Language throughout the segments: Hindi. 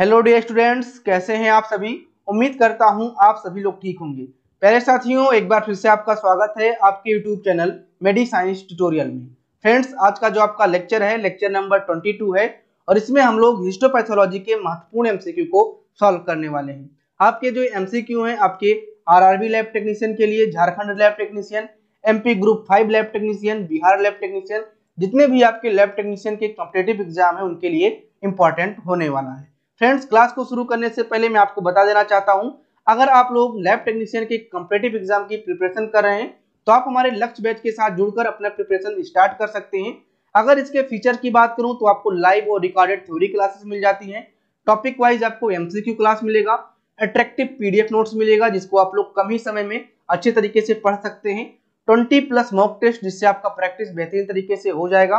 हेलो डियर स्टूडेंट्स कैसे हैं आप सभी उम्मीद करता हूं आप सभी लोग ठीक होंगे पहले साथियों एक बार फिर से आपका स्वागत है आपके YouTube channel Medi Science tutorial में फ्रेंड्स आज का जो आपका लेक्चर है लेक्चर नंबर 22 है और इसमें हम लोग हिस्टोपैथोलॉजी के महत्वपूर्ण एम को सॉल्व करने वाले हैं आपके जो एम सी आपके बी लैब टेक्नीशियन के लिए Jharkhand lab technician M group five lab technician Bihar lab technician जितने भी आपके लैब टेक्नीशियन के कॉम्पिटेटिव एग्जाम है उनके लिए इंपॉर्टेंट होने वाला है फ्रेंड्स क्लास को शुरू करने से पहले मैं आपको बता देना चाहता हूं अगर आप लोग लैब टेक्नीशियन के कम्पिटेटिव एग्जाम की प्रिपरेशन कर रहे हैं तो आप हमारे लक्ष्य बैच के साथ जुड़कर अपना प्रिपरेशन स्टार्ट कर सकते हैं अगर इसके फीचर की बात करूं तो आपको लाइव और रिकॉर्डेड थ्योरी क्लासेस मिल जाती हैं टॉपिक वाइज आपको एमसीक्यू क्लास मिलेगा अट्रैक्टिव पीडीएफ नोट्स मिलेगा जिसको आप लोग कम ही समय में अच्छे तरीके से पढ़ सकते हैं ट्वेंटी प्लस मॉक टेस्ट जिससे आपका प्रैक्टिस बेहतरीन तरीके से हो जाएगा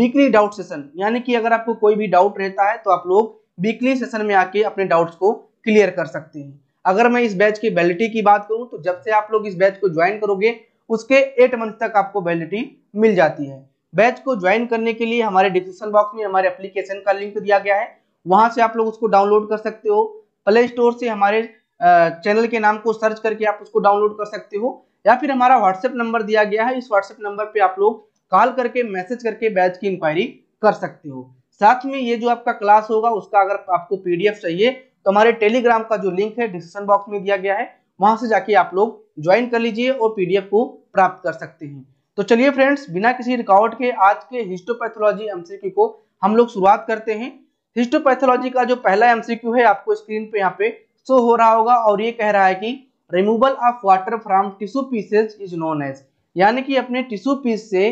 वीकली डाउट सेशन यानी कि अगर आपको कोई भी डाउट रहता है तो आप लोग वीकली सेशन में आके अपने डाउट्स को क्लियर कर सकते हैं अगर मैं इस बैच की वैलिडिटी की बात करूं तो जब से आप लोग इस बैच को ज्वाइन करोगे उसके एट मंथ तक आपको वैलिडिटी मिल जाती है बैच को ज्वाइन करने के लिए हमारे डिस्क्रिप्शन बॉक्स में हमारे एप्लीकेशन का लिंक दिया गया है वहां से आप लोग उसको डाउनलोड कर सकते हो प्ले स्टोर से हमारे चैनल के नाम को सर्च करके आप उसको डाउनलोड कर सकते हो या फिर हमारा व्हाट्सएप नंबर दिया गया है इस व्हाट्सएप नंबर पे आप लोग कॉल करके मैसेज करके बैच की इंक्वायरी कर सकते हो साथ में ये जो आपका क्लास होगा उसका अगर आपको पीडीएफ चाहिए तो हमारे टेलीग्राम का जो लिंक है डिस्क्रिप्शन बॉक्स में दिया गया है वहां से जाके आप लोग ज्वाइन कर लीजिए और पीडीएफ को प्राप्त कर सकते हैं तो चलिए फ्रेंड्स बिना किसी रिकॉर्ड के आज के हिस्टोपैथोलॉजी एमसीक्यू को हम लोग शुरुआत करते हैं हिस्टोपैथोलॉजी का जो पहला एमसीक्यू है आपको स्क्रीन पे यहाँ पे शो हो रहा होगा और ये कह रहा है कि removal of water from tissue pieces is known as यानी कि अपने टिश्यू पीस से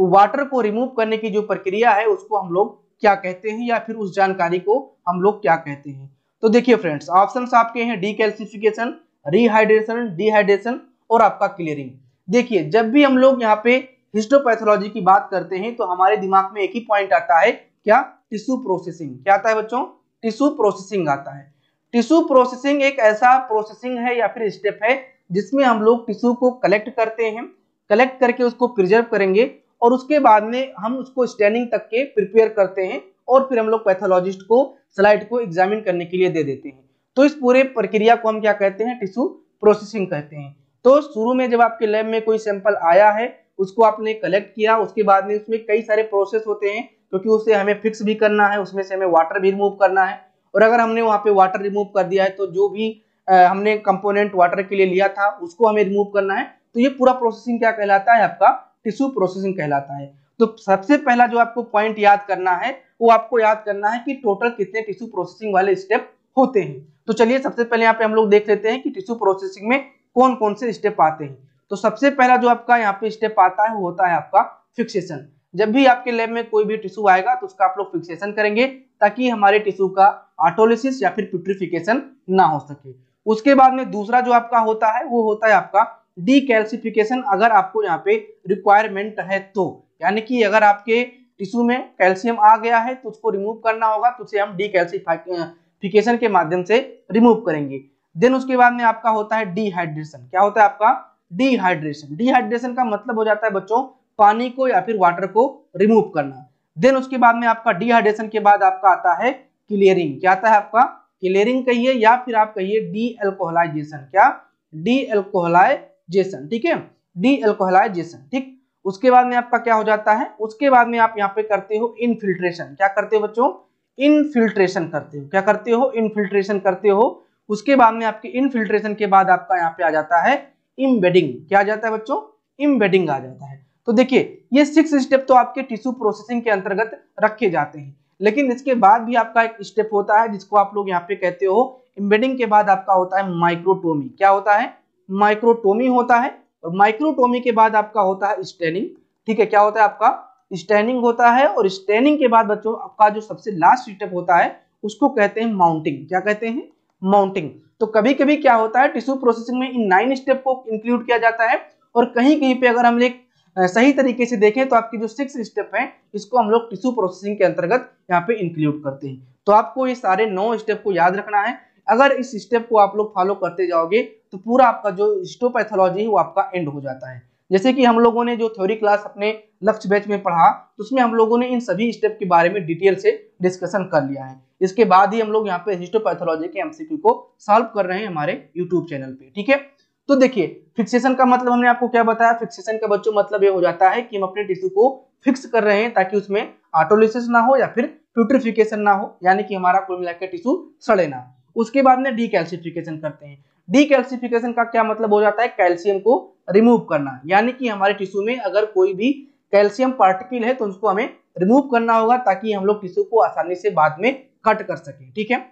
वाटर को रिमूव करने की जो प्रक्रिया है उसको हम लोग क्या कहते हैं या फिर उस जानकारी को हम लोग क्या कहते हैं तो देखिए फ्रेंड्स ऑप्शन आपके हैं डीकेल्सिफिकेशन रिहाइड्रेशन डिहाइड्रेशन और आपका क्लियरिंग देखिए जब भी हम लोग यहाँ पे हिस्टोपैथोलॉजी की बात करते हैं तो हमारे दिमाग में एक ही पॉइंट आता है क्या टिश्यू प्रोसेसिंग क्या आता है बच्चों टिश्यू प्रोसेसिंग आता है टिश्यू प्रोसेसिंग एक ऐसा प्रोसेसिंग है या फिर स्टेप है जिसमें हम लोग टिश्यू को कलेक्ट करते हैं कलेक्ट करके उसको प्रिजर्व करेंगे और उसके बाद में हम उसको स्टैंडिंग तक के प्रिपेयर करते हैं और फिर हम लोग पैथोलॉजिस्ट को स्लाइड को एग्जामिन करने के लिए दे देते हैं तो इस पूरे प्रक्रिया को हम क्या कहते हैं टिश्यू प्रोसेसिंग कहते हैं तो शुरू में जब आपके लैब में कोई सैंपल आया है उसको आपने कलेक्ट किया उसके बाद में उसमें कई सारे प्रोसेस होते हैं क्योंकि उसे हमें फिक्स भी करना है उसमें से हमें वाटर भी रिमूव करना है और अगर हमने वहाँ पे वाटर रिमूव कर दिया है तो जो भी आ, हमने कंपोनेंट वाटर के लिए लिया था उसको हमें रिमूव करना है तो ये पूरा प्रोसेसिंग क्या कहलाता है आपका टिश्यू प्रोसेसिंग कहलाता है तो सबसे पहला जो आपको पॉइंट याद करना है वो आपको याद करना है कि टोटल कितने टिश्यू प्रोसेसिंग वाले स्टेप होते हैं तो चलिए सबसे पहले यहाँ पे हम लोग देख लेते हैं कि टिश्यू प्रोसेसिंग में कौन कौन से स्टेप आते हैं तो सबसे पहला जो आपका यहाँ पे स्टेप आता है वो होता है आपका फिक्सेशन जब भी आपके लैब में कोई भी टिश्यू आएगा तो उसका आप लोग फिक्सेशन करेंगे ताकि हमारे टिश्यू का ऑटोलिसिस या फिर प्यूट्रिफिकेशन ना हो सके उसके बाद में दूसरा जो आपका होता है वो होता है आपका डीकैल्सिफिकेशन अगर आपको यहाँ पे रिक्वायरमेंट है तो यानी कि अगर आपके टिश्यू में कैल्शियम आ गया है तो उसको रिमूव करना होगा तो उसे हम डीकैल्सिफिकेशन के माध्यम से रिमूव करेंगे देन उसके बाद में आपका होता है डिहाइड्रेशन क्या होता है आपका डिहाइड्रेशन डिहाइड्रेशन का मतलब हो जाता है बच्चों पानी को या फिर वाटर को रिमूव करना देन उसके बाद में आपका डिहाइड्रेशन के बाद आपका आता है क्लियरिंग क्या आता है आपका क्लियरिंग कहिए या फिर आप कहिए डी एल्कोहलाइजेशन क्या डी एल्कोहलाइज जेसन ठीक है डी एल्कोहलाइजेशन ठीक उसके बाद में आपका क्या हो जाता है उसके बाद में आप यहाँ पे करते हो इनफिल्ट्रेशन क्या करते हो बच्चों इनफिल्ट्रेशन करते हो क्या करते हो इनफिल्ट्रेशन करते हो उसके बाद में आपके इनफिल्ट्रेशन के बाद आपका यहाँ पे आ जाता है इम्बेडिंग क्या आ जाता है बच्चों इम्बेडिंग आ जाता है तो देखिए ये सिक्स स्टेप तो आपके टिश्यू प्रोसेसिंग के अंतर्गत रखे जाते हैं लेकिन इसके बाद भी आपका एक स्टेप होता है जिसको आप लोग यहाँ पे कहते हो इम्बेडिंग के बाद आपका होता है माइक्रोटोमी क्या होता है माइक्रोटोमी होता है और माइक्रोटोमी के बाद आपका होता है स्टेनिंग ठीक है क्या होता है आपका स्टेनिंग होता है और स्टेनिंग के बाद बच्चों आपका जो सबसे लास्ट स्टेप होता है उसको कहते हैं माउंटिंग क्या कहते हैं माउंटिंग तो कभी कभी क्या होता है टिश्यू प्रोसेसिंग में इन नाइन स्टेप को इंक्लूड किया जाता है और कहीं कहीं पे अगर हम एक सही तरीके से देखें तो आपके जो सिक्स स्टेप है इसको हम लोग टिश्यू प्रोसेसिंग के अंतर्गत यहाँ पे इंक्लूड करते हैं तो आपको ये सारे नौ स्टेप को याद रखना है अगर इस स्टेप को आप लोग फॉलो करते जाओगे तो पूरा आपका जो हिस्टोपैथोलॉजी है वो आपका एंड हो जाता है जैसे कि हम लोगों ने जो थ्योरी क्लास अपने लक्ष्य बैच में पढ़ा तो उसमें हम लोगों ने इन सभी स्टेप के बारे में डिटेल से डिस्कशन कर लिया है इसके बाद ही हम लोग यहाँ पे हिस्टोपैथोलॉजी के एमसीक्यू को सॉल्व कर रहे हैं हमारे यूट्यूब चैनल पे ठीक है तो देखिए फिक्सेशन का मतलब हमने आपको क्या बताया फिक्सेशन का बच्चों मतलब ये हो जाता है कि हम अपने टिश्यू को फिक्स कर रहे हैं ताकि उसमें ऑटोलिसिस ना हो या फिर प्यूट्रिफिकेशन ना हो यानी कि हमारा कुल मिलाकर टिश्यू सड़े ना उसके बाद में डीकैल्सिफिकेशन करते हैं डीकैल्सिफिकेशन का क्या मतलब हो जाता है कैल्शियम को रिमूव करना यानी कि हमारे टिश्यू में अगर कोई भी कैल्शियम पार्टिकल है तो उसको हमें रिमूव करना होगा ताकि हम लोग टिश्यू को आसानी से बाद में कट कर सके ठीक है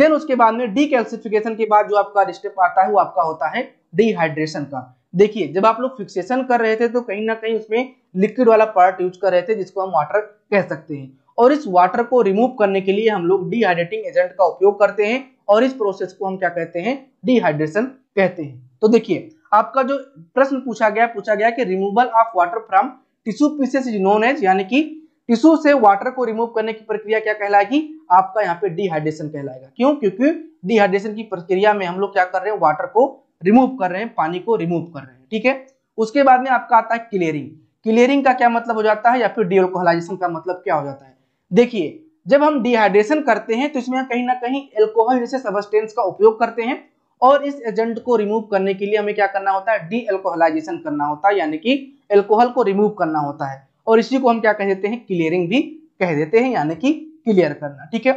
देन उसके बाद में डीकैल्सिफिकेशन के बाद जो आपका स्टेप आता है वो आपका होता है डिहाइड्रेशन का देखिए जब आप लोग फिक्सेशन कर रहे थे तो कहीं ना कहीं उसमें लिक्विड वाला पार्ट यूज कर रहे थे जिसको हम वाटर कह सकते हैं और इस वाटर को रिमूव करने के लिए हम लोग डिहाइड्रेटिंग एजेंट का उपयोग करते हैं और इस प्रोसेस को हम क्या कहते हैं डिहाइड्रेशन कहते हैं तो देखिए आपका जो प्रश्न पूछा गया पूछा गया कि removal of water from tissue pieces is known as यानी कि टिश्यू से वाटर को रिमूव करने की प्रक्रिया क्या कहलाएगी आपका यहाँ पे डिहाइड्रेशन कहलाएगा क्यों क्योंकि डिहाइड्रेशन की प्रक्रिया में हम लोग क्या कर रहे हैं वाटर को रिमूव कर रहे हैं पानी को रिमूव कर रहे हैं ठीक है उसके बाद में आपका आता है क्लियरिंग क्लियरिंग का क्या मतलब हो जाता है या फिर डी का मतलब क्या हो जाता है देखिए जब हम डिहाइड्रेशन करते हैं तो इसमें कहीं ना कहीं एल्कोहल जैसे सबस्टेंस का उपयोग करते हैं और इस एजेंट को रिमूव करने के लिए हमें क्या करना होता है डी एल्कोहलाइजेशन करना होता है यानी कि एल्कोहल को रिमूव करना होता है और इसी को हम क्या कह देते हैं क्लियरिंग भी कह देते हैं यानी कि क्लियर करना ठीक है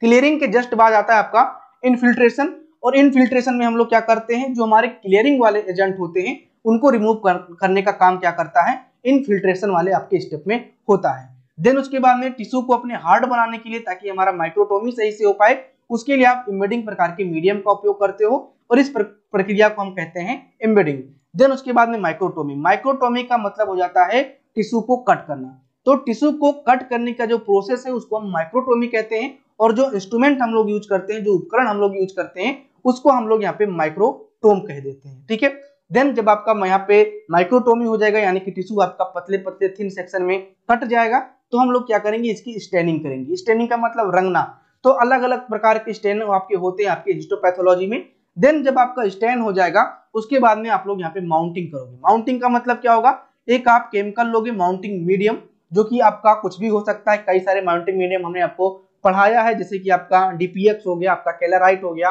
क्लियरिंग के जस्ट बाद आता है आपका इनफिल्ट्रेशन और इनफिल्ट्रेशन में हम लोग क्या करते हैं जो हमारे क्लियरिंग वाले एजेंट होते हैं उनको रिमूव कर, करने का काम क्या करता है इनफिल्ट्रेशन वाले आपके स्टेप में होता है देन उसके बाद में टिश्यू को अपने हार्ड बनाने के लिए ताकि हमारा माइक्रोटोमी सही से हो पाए उसके लिए आप इम्बेडिंग प्रकार के मीडियम का उपयोग करते हो और इस प्रक्रिया को हम कहते हैं इम्बेडिंग देन उसके बाद में माइक्रोटोमी माइक्रोटोमी का मतलब हो जाता है टिश्यू को कट करना तो टिश्यू को कट करने का जो प्रोसेस है उसको हम माइक्रोटोमी कहते हैं और जो इंस्ट्रूमेंट हम लोग यूज करते हैं जो उपकरण हम लोग यूज करते हैं उसको हम लोग यहाँ पे माइक्रोटोम कह देते हैं ठीक है देन जब आपका यहाँ पे माइक्रोटोमी हो जाएगा यानी कि टिश्यू आपका पतले पतले थिन सेक्शन में कट जाएगा तो हम लोग क्या करेंगे इसकी स्टेनिंग करेंगे स्टेनिंग का मतलब रंगना तो अलग अलग प्रकार के स्टेन आपके होते हैं आपके हिस्टोपैथोलॉजी में देन जब आपका स्टेन हो जाएगा उसके बाद में आप लोग यहाँ पे माउंटिंग करोगे माउंटिंग का मतलब क्या होगा एक आप केमिकल लोगे माउंटिंग मीडियम जो कि आपका कुछ भी हो सकता है कई सारे माउंटिंग मीडियम हमने आपको पढ़ाया है जैसे कि आपका डीपीएक्स हो गया आपका कैलराइट हो गया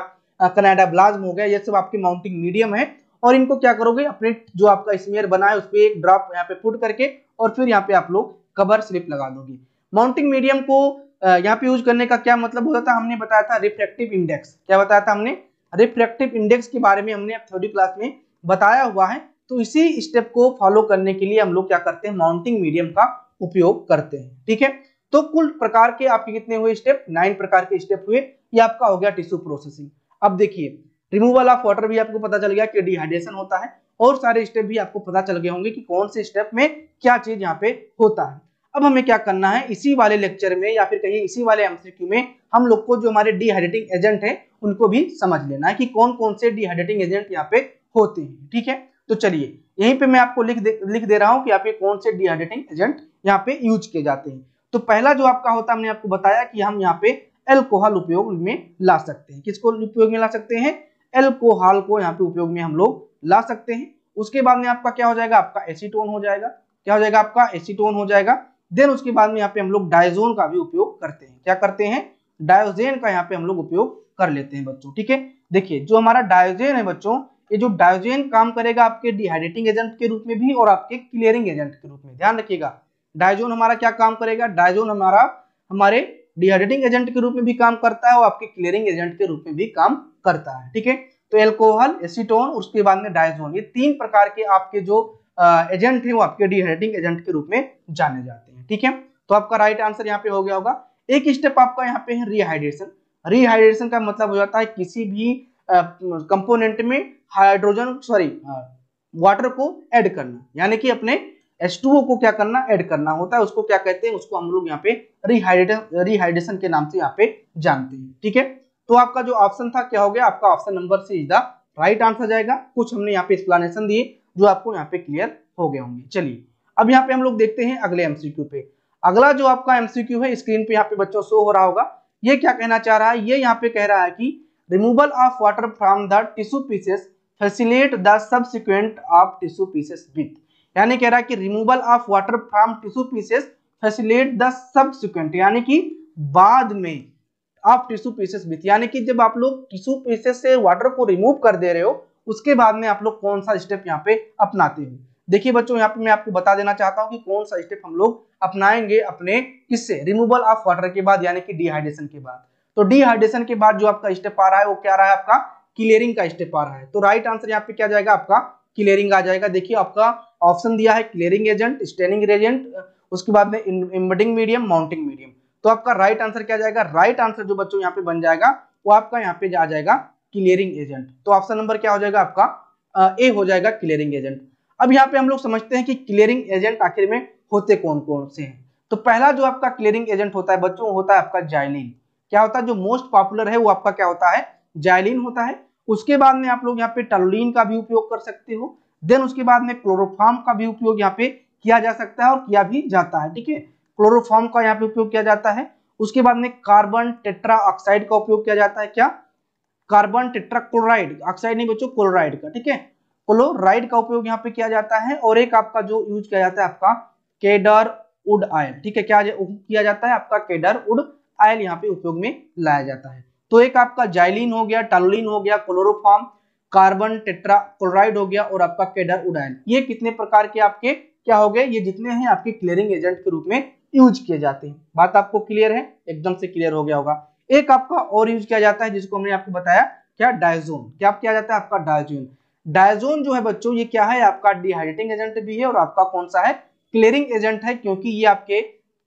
कनाडा ब्लाज्म हो गया ये सब आपके माउंटिंग मीडियम है और इनको क्या करोगे अपने जो आपका स्मेयर बना है उस पर एक ड्रॉप यहाँ पे फुट करके और फिर यहाँ पे आप लोग कवर स्लिप लगा दोगे माउंटिंग मीडियम को यहाँ पे यूज करने का क्या मतलब होता था हमने बताया था रिफ्लेक्टिव इंडेक्स क्या बताया था हमने रिफ्लेक्टिव इंडेक्स के बारे में हमने थर्ड क्लास में बताया हुआ है तो इसी स्टेप को फॉलो करने के लिए हम लोग क्या करते हैं माउंटिंग मीडियम का उपयोग करते हैं ठीक है तो कुल प्रकार के आपके कितने हुए स्टेप नाइन प्रकार के स्टेप हुए ये आपका हो गया टिश्यू प्रोसेसिंग अब देखिए रिमूवल ऑफ वाटर भी आपको पता चल गया कि डिहाइड्रेशन होता है और सारे स्टेप भी आपको पता चल गए होंगे कि कौन से स्टेप में क्या चीज यहाँ पे होता है अब हमें क्या करना है इसी वाले लेक्चर में या फिर कहीं इसी वाले एमसीक्यू में हम लोग को जो हमारे डिहाइड्रेटिंग एजेंट है उनको भी समझ लेना है कि कौन कौन से डिहाइड्रेटिंग एजेंट यहाँ पे होते हैं ठीक है तो चलिए यहीं पे मैं आपको लिख दे लिख दे रहा हूँ कि यहाँ पे कौन से डिहाइड्रेटिंग एजेंट यहाँ पे यूज किए जाते हैं तो पहला जो आपका होता है हमने आपको बताया कि हम यहाँ पे एल्कोहल उपयोग में ला सकते हैं किसको उपयोग में ला सकते हैं एल्कोहल को यहाँ पे उपयोग में हम लोग ला सकते हैं उसके बाद में आपका क्या हो जाएगा आपका एसीटोन हो जाएगा क्या हो जाएगा आपका एसीटोन हो जाएगा देन उसके बाद में यहाँ पे हम लोग डायजोन का भी उपयोग करते हैं क्या करते हैं डायोजेन का यहाँ पे हम लोग उपयोग कर लेते हैं बच्चों ठीक है देखिए जो हमारा डायोजेन है बच्चों ये जो डायोजेन काम करेगा आपके डिहाइड्रेटिंग एजेंट के रूप में भी और आपके क्लियरिंग एजेंट के रूप में ध्यान रखिएगा डायजोन हमारा क्या काम करेगा डायजोन हमारा हमारे डिहाइड्रेटिंग एजेंट के रूप में भी काम करता है और आपके क्लियरिंग एजेंट के रूप में भी काम करता है ठीक है तो एल्कोहल एसीटोन उसके बाद में डायजोन ये तीन प्रकार के आपके जो एजेंट है वो आपके डिहाइड्रेटिंग एजेंट के रूप में जाने जाते हैं ठीक है तो आपका राइट आंसर यहाँ पे हो गया होगा एक स्टेप आपका यहाँ पे है रिहाइड्रेशन रिहाइड्रेशन का मतलब हो जाता है किसी भी कंपोनेंट में हाइड्रोजन सॉरी वाटर को ऐड करना यानी कि अपने H2O को क्या करना ऐड करना होता है उसको क्या कहते हैं उसको हम लोग यहाँ पे रिहाइड्रेशन के नाम से यहाँ पे जानते हैं ठीक है तो आपका जो ऑप्शन था क्या हो गया आपका option number C is the right answer जाएगा कुछ हमने यहाँ पे एक्सप्लेनेशन दिए जो आपको यहाँ पे क्लियर हो गए होंगे चलिए अब यहाँ पे हम लोग देखते हैं अगले एमसीक्यू पे अगला जो आपका एमसीक्यू है स्क्रीन पे यहाँ पे बच्चों शो हो रहा होगा ये क्या कहना चाह रहा है ये यहाँ पे कह रहा है कि removal of water from the tissue pieces facilitate the subsequent of tissue pieces with यानी कह रहा है कि removal of water from tissue pieces facilitate the subsequent यानी कि बाद में आप टिश्यू पीसेस विथ यानी कि जब आप लोग टिश्यू पीसेस से वाटर को रिमूव कर दे रहे हो उसके बाद में आप लोग कौन सा स्टेप यहाँ पे अपनाते हो देखिए बच्चों यहाँ पे मैं आपको बता देना चाहता हूँ कि कौन सा स्टेप हम लोग अपनाएंगे अपने किससे रिमूवल ऑफ वाटर के बाद यानी कि डिहाइड्रेशन के बाद तो डिहाइड्रेशन के बाद जो आपका स्टेप आ रहा है वो क्या रहा है आपका क्लियरिंग का स्टेप आ रहा है तो राइट आंसर यहाँ पे क्या जाएगा आपका क्लियरिंग आ जाएगा देखिए आपका ऑप्शन दिया है क्लियरिंग एजेंट स्टेनिंग एजेंट उसके बाद में इम्बडिंग मीडियम माउंटिंग मीडियम तो आपका राइट आंसर क्या जाएगा राइट आंसर जो बच्चों यहाँ पे बन जाएगा वो आपका यहाँ पे आ जाएगा क्लियरिंग एजेंट तो ऑप्शन नंबर क्या हो जाएगा आपका ए हो जाएगा क्लियरिंग एजेंट अब यहाँ पे हम लोग समझते हैं कि क्लियरिंग एजेंट आखिर में होते कौन कौन से हैं तो पहला जो आपका क्लियरिंग एजेंट होता है बच्चों होता है आपका जाइलिन क्या होता है जो मोस्ट पॉपुलर है वो आपका क्या होता है जाइलिन होता है उसके बाद में आप लोग यहाँ पे टलोलिन का भी उपयोग कर सकते हो देन उसके बाद में क्लोरोफार्म का भी उपयोग यहाँ पे किया जा सकता है और किया भी जाता है ठीक है क्लोरोफार्म का यहाँ पे उपयोग किया जाता है उसके बाद में कार्बन टेट्रा ऑक्साइड का उपयोग किया जाता है क्या कार्बन टेट्राक्लोराइड ऑक्साइड नहीं बच्चों क्लोराइड का ठीक है क्लोराइड का उपयोग यहाँ पे किया जाता है और एक आपका जो यूज किया जाता है आपका केडर उड आयल ठीक है क्या किया जाता है आपका केडर उड आयल यहाँ पे उपयोग में लाया जाता है तो एक आपका जाइलिन हो गया टालोलिन हो गया क्लोरोफार्म कार्बन टेट्रा क्लोराइड हो गया और आपका केडर उडाइन ये कितने प्रकार के आपके क्या हो गए ये जितने हैं आपके क्लियरिंग एजेंट के रूप में यूज किए जाते हैं बात आपको क्लियर है एकदम से क्लियर हो गया होगा एक आपका और यूज किया जाता है जिसको हमने आपको बताया क्या डायजोन क्या किया जाता है आपका डायजोन डायजोन जो है बच्चों ये क्या है आपका डिहाइड्रेटिंग एजेंट भी है और आपका कौन सा है क्लियरिंग एजेंट है क्योंकि ये आपके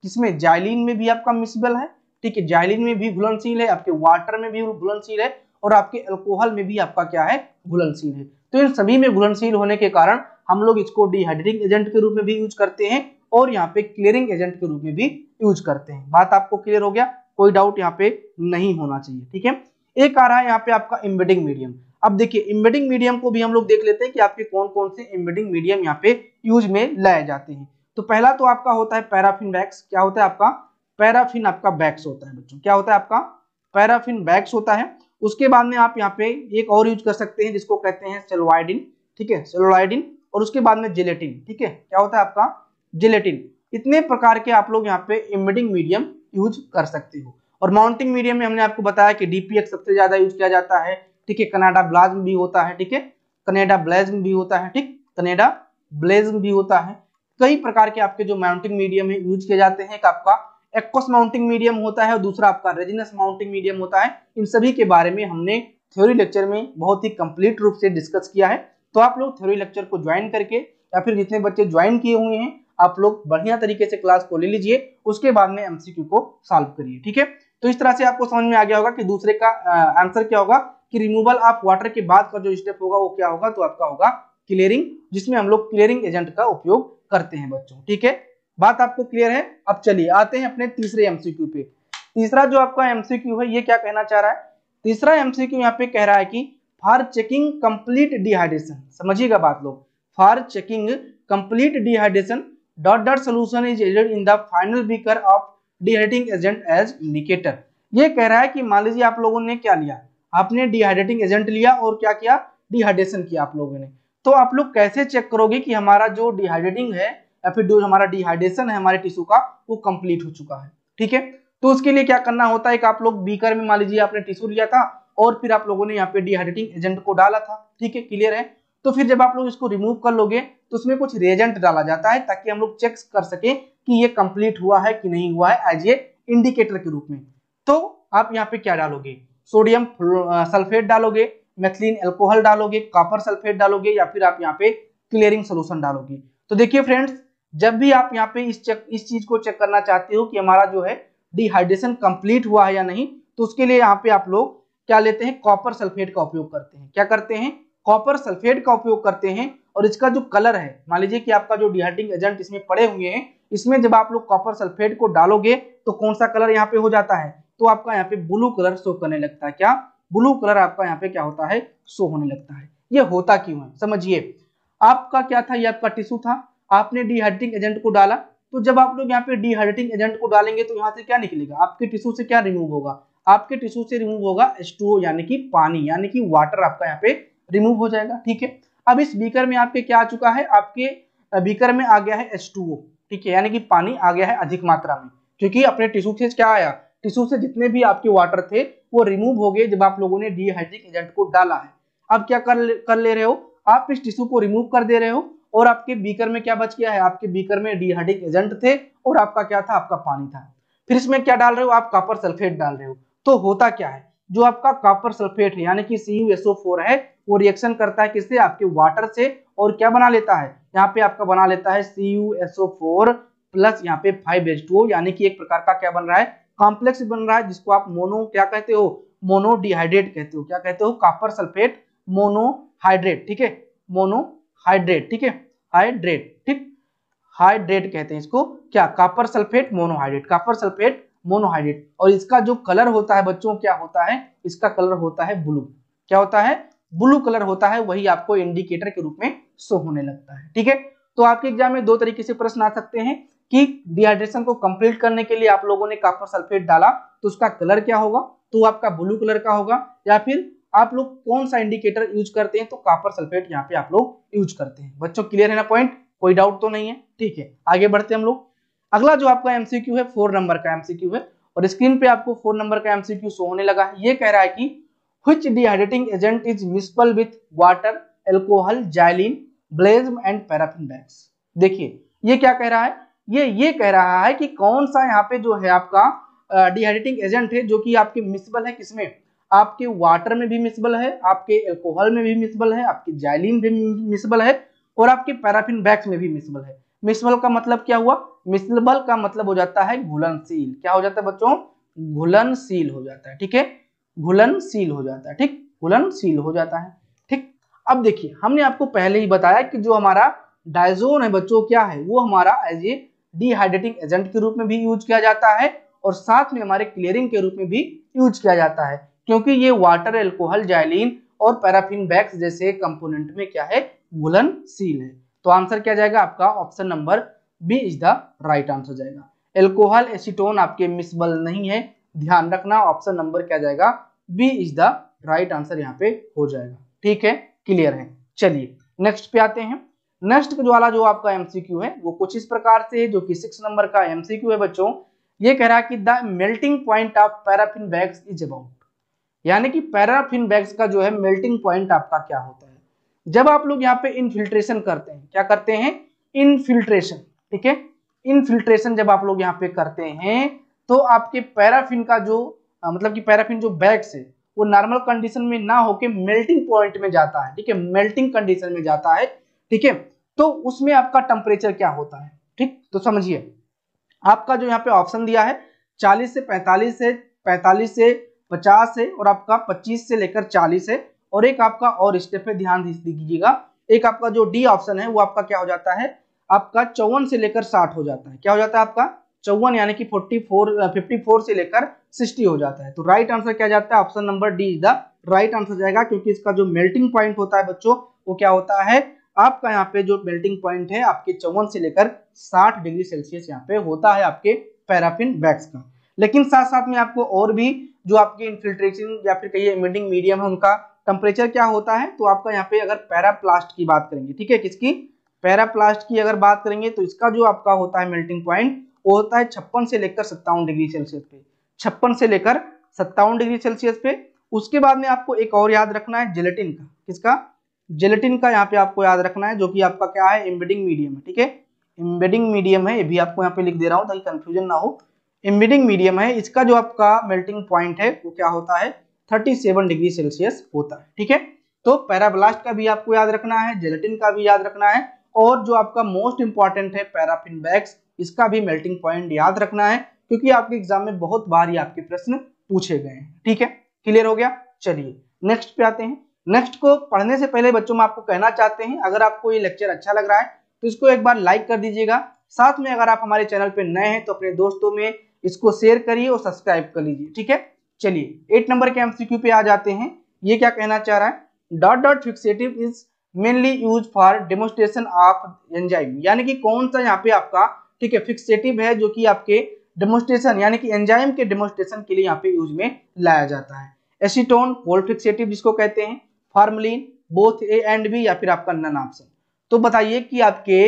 किसमें जाइलिन में भी आपका मिसबल है ठीक है जाइलिन में भी घुलनशील है आपके वाटर में भी घुलनशील है और आपके अल्कोहल में भी आपका क्या है घुलनशील है तो इन सभी में घुलनशील होने के कारण हम लोग इसको डिहाइड्रेटिंग एजेंट के रूप में भी यूज करते हैं और यहाँ पे क्लियरिंग एजेंट के रूप में भी यूज करते हैं बात आपको क्लियर हो गया कोई डाउट यहाँ पे नहीं होना चाहिए ठीक है एक आ रहा है यहाँ पे आपका इम्बेडिंग मीडियम अब देखिए इम्बेडिंग मीडियम को भी हम लोग देख लेते हैं कि आपके कौन कौन से इम्बेडिंग मीडियम यहाँ पे यूज में लाए जाते हैं तो पहला तो आपका होता है पैराफिन वैक्स क्या होता है आपका पैराफिन आपका बैक्स होता है बच्चों क्या होता है आपका पैराफिन बैग्स होता है उसके बाद में आप यहाँ पे एक और यूज कर सकते हैं जिसको कहते हैं सेलोआइडिन ठीक है सेलोआइडिन और उसके बाद में जिलेटिन ठीक है क्या होता है आपका जिलेटिन इतने प्रकार के आप लोग यहाँ पे इमिटिंग मीडियम यूज कर सकते हो और माउंटिंग मीडियम में हमने आपको बताया कि डीपीएक्स सबसे ज्यादा यूज किया जाता है ठीक है कनाडा ब्लाज्म भी होता है ठीक है कनेडा ब्लेज भी होता है ठीक कनेडा ब्लेज्म भी होता है कई प्रकार के आपके जो माउंटिंग मीडियम है यूज किए जाते हैं आपका एक्वस माउंटिंग मीडियम होता है और दूसरा आपका रेजिनस माउंटिंग मीडियम होता है इन सभी के बारे में हमने थ्योरी लेक्चर में बहुत ही कंप्लीट रूप से डिस्कस किया है तो आप लोग थ्योरी लेक्चर को ज्वाइन करके या फिर जितने बच्चे ज्वाइन किए हुए हैं आप लोग बढ़िया तरीके से क्लास को ले लीजिए उसके बाद में एमसीक्यू को सॉल्व करिए ठीक है तो इस तरह से आपको समझ में आ गया होगा कि दूसरे का आंसर क्या होगा कि रिमूवल ऑफ वाटर के बाद का जो स्टेप होगा वो क्या होगा तो आपका होगा क्लियरिंग जिसमें हम लोग क्लियरिंग एजेंट का उपयोग करते हैं बच्चों ठीक है बात आपको क्लियर है अब चलिए आते हैं अपने तीसरे एमसीक्यू पे तीसरा जो आपका एमसीक्यू है ये क्या कहना चाह रहा है तीसरा एमसीक्यू यहाँ पे कह रहा है कि फॉर चेकिंग कंप्लीट डिहाइड्रेशन समझिएगा बात लोग for checking complete dehydration dot dot solution is added in the final beaker of dehydrating agent as indicator ये कह रहा है कि मान लीजिए आप लोगों ने क्या लिया आपने डिहाइड्रेटिंग एजेंट लिया और क्या किया डिहाइड्रेशन किया आप लोगों ने तो आप लोग कैसे चेक करोगे कि हमारा जो डिहाइड्रेटिंग है या फिर जो हमारा डिहाइड्रेशन है हमारे टिश्यू का वो कंप्लीट हो चुका है ठीक है तो उसके लिए क्या करना होता है कि आप लोग बीकर में मान लीजिए आपने टिश्यू लिया था और फिर आप लोगों ने यहाँ पे डिहाइड्रेटिंग एजेंट को डाला था ठीक है क्लियर है तो फिर जब आप लोग इसको रिमूव कर लोगे तो उसमें कुछ रेजेंट डाला जाता है ताकि हम लोग चेक कर सके कि ये कंप्लीट हुआ है कि नहीं हुआ है एज ए इंडिकेटर के रूप में तो आप यहाँ पे क्या डालोगे सोडियम सल्फेट डालोगे मेथिलीन एल्कोहल डालोगे कॉपर सल्फेट डालोगे या फिर आप यहाँ पे क्लियरिंग सोल्यूशन डालोगे तो देखिए फ्रेंड्स जब भी आप यहाँ पे इस चेक इस चीज को चेक करना चाहते हो कि हमारा जो है डिहाइड्रेशन कंप्लीट हुआ है या नहीं तो उसके लिए यहाँ पे आप लोग क्या लेते हैं कॉपर सल्फेट का उपयोग करते हैं क्या करते हैं कॉपर सल्फेट का उपयोग करते हैं और इसका जो कलर है मान लीजिए कि आपका जो डिहाइड्रिंग एजेंट इसमें पड़े हुए हैं इसमें जब आप लोग कॉपर सल्फेट को डालोगे तो कौन सा कलर यहाँ पे हो जाता है तो आपका यहाँ पे ब्लू कलर शो करने लगता है क्या ब्लू कलर आपका यहाँ पे क्या होता है शो होने लगता है ये होता क्यों है समझिए आपका क्या था ये आपका टिश्यू था आपने डिहाइड्रेटिंग एजेंट को डाला तो जब आप लोग यहाँ पे डिहाइड्रेटिंग एजेंट को डालेंगे तो यहाँ से क्या निकलेगा आपके टिश्यू से क्या रिमूव होगा आपके टिश्यू से रिमूव होगा एस यानी कि पानी यानी कि वाटर आपका यहाँ पे रिमूव हो जाएगा ठीक है अब इस बीकर में आपके क्या आ चुका है आपके बीकर में आ गया है एस ठीक है यानी कि पानी आ गया है अधिक मात्रा में क्योंकि अपने टिश्यू से क्या आया टिश्यू से जितने भी आपके वाटर थे वो रिमूव हो गए जब आप लोगों ने डिहाइड्रिक एजेंट को डाला है अब क्या कर ले, कर ले रहे हो आप इस टिश्यू को रिमूव कर दे रहे हो और आपके बीकर में क्या बच गया है आपके बीकर में डिहाइड्रिक एजेंट थे और आपका क्या था आपका पानी था फिर इसमें क्या डाल रहे हो आप कॉपर सल्फेट डाल रहे हो तो होता क्या है जो आपका कॉपर सल्फेट है यानी कि CuSO4 है वो रिएक्शन करता है किससे आपके वाटर से और क्या बना लेता है यहाँ पे आपका बना लेता है सी प्लस यहाँ पे फाइव एच यानी कि एक प्रकार का क्या बन रहा है कॉम्प्लेक्स बन रहा है जिसको आप मोनो क्या कहते हो मोनोडिहाइड्रेट कहते हो क्या कहते हो कॉपर सल्फेट मोनोहाइड्रेट ठीक है मोनो हाइड्रेट ठीक है हाइड्रेट ठीक हाइड्रेट कहते हैं इसको क्या copper sulphate monohydrate copper sulphate monohydrate और इसका जो कलर होता है बच्चों क्या होता है इसका कलर होता है ब्लू क्या होता है ब्लू कलर होता है वही आपको इंडिकेटर के रूप में शो होने लगता है ठीक है तो आपके एग्जाम में दो तरीके से प्रश्न आ सकते हैं कि डिहाइड्रेशन को कंप्लीट करने के लिए आप लोगों ने कापर सल्फेट डाला तो उसका कलर क्या होगा तो आपका ब्लू कलर का होगा या फिर आप लोग कौन सा इंडिकेटर यूज करते हैं तो कापर सल्फेट यहाँ पे आप लोग यूज करते हैं बच्चों क्लियर है ना पॉइंट कोई डाउट तो नहीं है ठीक है आगे बढ़ते हैं हम लोग अगला जो आपका एमसीक्यू है फोर नंबर का एमसीक्यू है और स्क्रीन पे आपको फोर नंबर का एमसीक्यू शो होने लगा है ये कह रहा है कि which dehydrating agent is miscible with water alcohol xylene blaze and paraffin wax देखिए ये क्या कह रहा है ये ये कह रहा है कि कौन सा यहाँ पे जो है आपका डिहाइड्रेटिंग एजेंट है जो कि आपके मिसबल है किसमें आपके वाटर में भी मिसबल है आपके एल्कोहल में भी मिसबल है आपके जाइलिन में भी मिसबल है और आपके पैराफिन बैक्स में भी मिसबल है मिसबल का मतलब क्या हुआ मिसबल का मतलब हो जाता है घुलनशील क्या हो जाता है बच्चों घुलनशील हो जाता है ठीक है घुलनशील हो जाता है ठीक घुलनशील हो जाता है ठीक अब देखिए हमने आपको पहले ही बताया कि जो हमारा डायजोन है बच्चों क्या है वो हमारा एज ए डिहाइड्रेटिंग एजेंट के रूप में भी यूज किया जाता है और साथ में हमारे क्लियरिंग के रूप में भी यूज किया जाता है क्योंकि ये वाटर एल्कोहल जाइलिन और पैराफिन बैग्स जैसे कंपोनेंट में क्या है घुलनशील है तो आंसर क्या जाएगा आपका option number B is the right answer जाएगा एल्कोहल एसिटोन आपके मिसबल नहीं है ध्यान रखना ऑप्शन नंबर क्या जाएगा B is the right answer यहाँ पे हो जाएगा ठीक है क्लियर है चलिए नेक्स्ट पे आते हैं नेक्स्ट जो वाला जो आपका एमसीक्यू है वो कुछ इस प्रकार से है जो कि सिक्स नंबर का एमसीक्यू है बच्चों ये कह रहा है कि the melting point of paraffin wax is about यानी कि पैराफिन बैग्स का जो है मेल्टिंग पॉइंट आपका क्या होता है जब आप लोग यहाँ पे इनफिल्ट्रेशन करते हैं क्या करते हैं इनफिल्ट्रेशन ठीक है इनफिल्ट्रेशन जब आप लोग यहाँ पे करते हैं तो आपके पैराफिन का जो आ, मतलब कि पैराफिन जो बैग्स है वो नॉर्मल कंडीशन में ना होके मेल्टिंग पॉइंट में जाता है ठीक है मेल्टिंग कंडीशन में जाता है ठीक है तो उसमें आपका टेम्परेचर क्या होता है ठीक तो समझिए आपका जो यहाँ पे ऑप्शन दिया है 40 से 45 से 45 से पचास है और आपका पच्चीस से लेकर चालीस है और एक आपका और स्टेप है ध्यान दीजिएगा एक आपका जो डी ऑप्शन है वो आपका क्या हो जाता है आपका चौवन से लेकर साठ हो जाता है क्या हो जाता है आपका चौवन यानी कि फोर्टी फोर फिफ्टी फोर से लेकर सिक्सटी हो जाता है तो राइट आंसर क्या जाता है option number D is the right answer जाएगा क्योंकि इसका जो मेल्टिंग पॉइंट होता है बच्चों वो क्या होता है आपका यहाँ पे जो मेल्टिंग पॉइंट है आपके चौवन से लेकर साठ डिग्री सेल्सियस यहाँ पे होता है आपके पैराफिन बैग्स का लेकिन साथ साथ में आपको और भी जो आपकी इन्फिल्ट्रेशन या फिर कहिए इमिटिंग मीडियम है उनका टेम्परेचर क्या होता है तो आपका यहाँ पे अगर पैराप्लास्ट की बात करेंगे ठीक है किसकी पैराप्लास्ट की अगर बात करेंगे तो इसका जो आपका होता है मेल्टिंग पॉइंट वो होता है छप्पन से लेकर सत्तावन डिग्री सेल्सियस पे छप्पन से लेकर सत्तावन डिग्री सेल्सियस पे उसके बाद में आपको एक और याद रखना है जेलेटिन का किसका जेलेटिन का यहाँ पे आपको याद रखना है जो कि आपका क्या है एम्बेडिंग मीडियम है ठीक है एम्बेडिंग मीडियम है ये भी आपको यहाँ पे लिख दे रहा हूँ ताकि कन्फ्यूजन ना हो इमिडिंग मीडियम है इसका जो आपका मेल्टिंग पॉइंट है वो क्या होता है 37 डिग्री सेल्सियस होता है ठीक है तो पैराब्लास्ट का भी आपको याद रखना है जेलेटिन का भी याद रखना है और जो आपका मोस्ट इंपॉर्टेंट है पैराफिन बैग्स इसका भी मेल्टिंग पॉइंट याद रखना है क्योंकि आपके एग्जाम में बहुत बार ही आपके प्रश्न पूछे गए हैं ठीक है क्लियर हो गया चलिए नेक्स्ट पे आते हैं नेक्स्ट को पढ़ने से पहले बच्चों में आपको कहना चाहते हैं अगर आपको ये लेक्चर अच्छा लग रहा है तो इसको एक बार लाइक कर दीजिएगा साथ में अगर आप हमारे चैनल पर नए हैं तो अपने दोस्तों में इसको शेयर करिए और सब्सक्राइब कर लीजिए ठीक है चलिए एट नंबर के एमसीक्यू पे आ जाते हैं ये क्या कहना चाह रहा है dot dot fixative is mainly use for demonstration of enzyme यानी कि कौन सा यहाँ पे आपका ठीक है फिक्सेटिव है जो कि आपके डेमोस्ट्रेशन यानी कि एंजाइम के डेमोस्ट्रेशन के लिए यहाँ पे यूज में लाया जाता है एसिटोन कोल्ड फिक्सेटिव जिसको कहते हैं formalin both A and B या फिर आपका नन ऑप्शन तो बताइए कि आपके